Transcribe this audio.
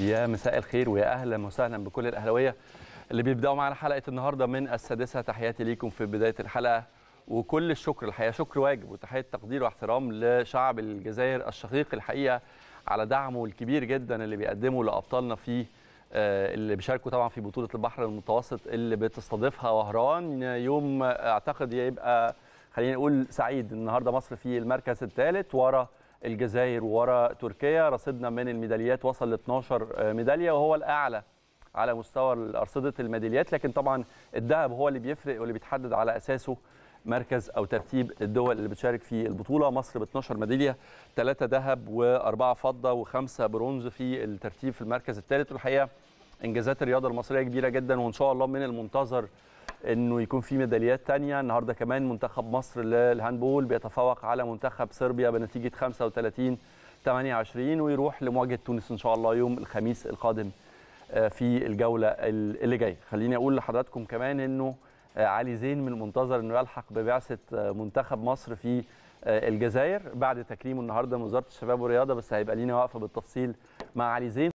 يا مساء الخير ويا اهلا وسهلا بكل الاهلاويه اللي بيبداوا معانا حلقه النهارده من السادسه تحياتي ليكم في بدايه الحلقه وكل الشكر الحقيقه شكر واجب وتحيه تقدير واحترام لشعب الجزائر الشقيق الحقيقه على دعمه الكبير جدا اللي بيقدمه لابطالنا في آه، اللي بيشاركوا طبعا في بطوله البحر المتوسط اللي بتستضيفها وهران يوم اعتقد يبقى خلينا نقول سعيد النهارده مصر في المركز الثالث ورا الجزائر وورا تركيا رصدنا من الميداليات وصل ل 12 ميداليه وهو الاعلى على مستوى ارصده الميداليات لكن طبعا الذهب هو اللي بيفرق واللي بيتحدد على اساسه مركز او ترتيب الدول اللي بتشارك في البطوله مصر ب 12 ميداليه 3 ذهب واربعه فضه وخمسه برونز في الترتيب في المركز الثالث والحقيقه انجازات الرياضه المصريه كبيره جدا وان شاء الله من المنتظر انه يكون في ميداليات ثانيه النهارده كمان منتخب مصر للهاندبول بيتفوق على منتخب صربيا بنتيجه 35 28 ويروح لمواجهه تونس ان شاء الله يوم الخميس القادم آه، في الجوله اللي جايه خليني اقول لحضراتكم كمان انه آه، علي زين من المنتظر انه يلحق ببعثه آه، منتخب مصر في الجزائر بعد تكريمه النهارده من وزاره الشباب والرياضه بس هيبقى لينا وقفه بالتفصيل مع علي زين